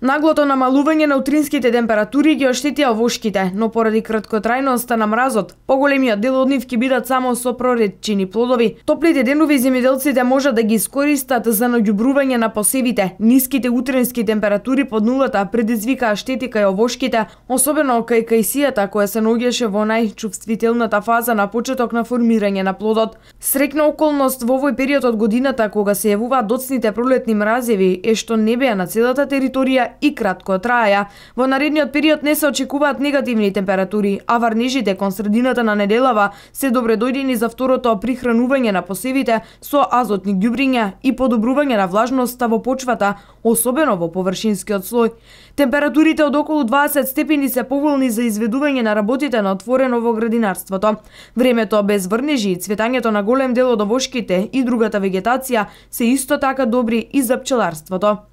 Наглото намалување на утринските температури ги оштетија овошките, но поради краткотрајноста на мразот, поголемиот дел од нив ќе бидат само со проредчини плодови. Топлите денови земјоделците можат да ги искористат за наѓубрување на посевите. Ниските утрински температури под нулата предизвикаа штети кај овошките, особено кај кајсијата која се наоѓаше во најчувствителната фаза на почеток на формирање на плодот. Срекна околност во овој период од годината кога се јавуваат доцните пролетни мразеви е што не беа на целата територија и кратко траја. Во наредниот период не се очекуваат негативни температури, а варнежите кон средината на неделава се добре дојдени за второто прихранување на посевите со азотни ѓубриња и подобрување на влажноста во почвата, особено во површинскиот слој. Температурите од околу 20 степени се поволни за изведување на работите на отворено во градинарството. Времето без врнежи и цветањето на голем дел од овошките и другата вегетација се исто така добри и за пчеларството.